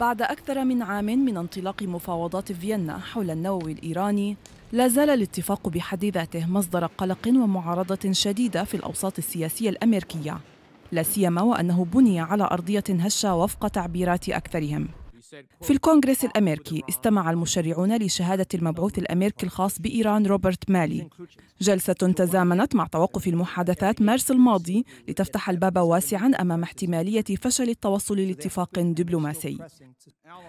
بعد أكثر من عام من انطلاق مفاوضات فيينا حول النووي الإيراني لا زال الاتفاق بحد ذاته مصدر قلق ومعارضة شديدة في الأوساط السياسية الأمريكية لا سيما وأنه بني على أرضية هشة وفق تعبيرات أكثرهم في الكونغرس الأمريكي استمع المشرعون لشهادة المبعوث الأمريكي الخاص بإيران روبرت مالي جلسة تزامنت مع توقف المحادثات مارس الماضي لتفتح الباب واسعا أمام احتمالية فشل التوصل لاتفاق دبلوماسي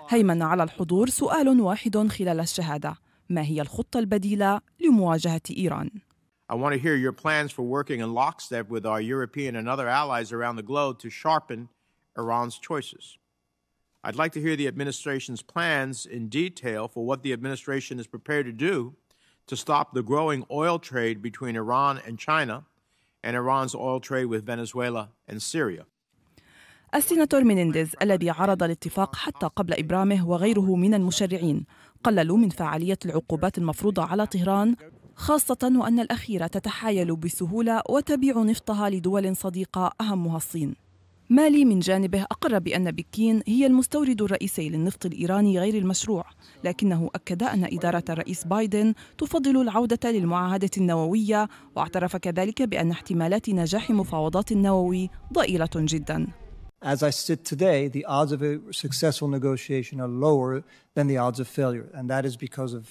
هيمن على الحضور سؤال واحد خلال الشهادة ما هي الخطة البديلة لمواجهة إيران؟ I want to hear your plans for working in lockstep with our European and other allies around the globe to sharpen Iran's choices. I'd like to hear the administration's plans in detail for what the administration is prepared to do to stop the growing oil trade between Iran and China and Iran's oil trade with Venezuela and Syria. السيناتور مينينديز الذي عرض الاتفاق حتى قبل إبرامه وغيره من المشرعين قللوا من فعالية العقوبات المفروضة على طهران خاصة وأن الأخيرة تتحايل بسهولة وتبيع نفطها لدول صديقة أهمها الصين مالي من جانبه أقر بأن بكين هي المستورد الرئيسي للنفط الإيراني غير المشروع لكنه أكد أن إدارة الرئيس بايدن تفضل العودة للمعاهدة النووية واعترف كذلك بأن احتمالات نجاح مفاوضات النووي ضئيلة جداً As I sit today, the odds of a successful negotiation are lower than the odds of failure, and that is because of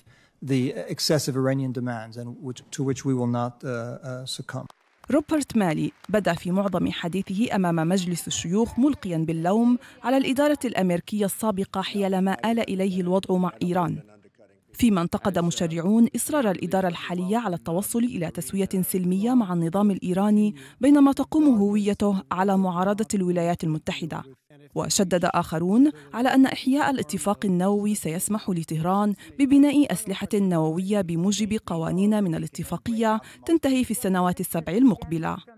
the excessive Iranian demands, and which, to which we will not uh, uh, succumb. روبرت مالي بدا في معظم حديثه امام مجلس الشيوخ ملقيا باللوم على الاداره الامريكيه السابقه حيال ما ال اليه الوضع مع ايران فيما انتقد مشرعون اصرار الاداره الحاليه على التوصل الى تسويه سلميه مع النظام الايراني بينما تقوم هويته على معارضه الولايات المتحده وشدد آخرون على أن إحياء الاتفاق النووي سيسمح لطهران ببناء أسلحة نووية بموجب قوانين من الاتفاقية تنتهي في السنوات السبع المقبلة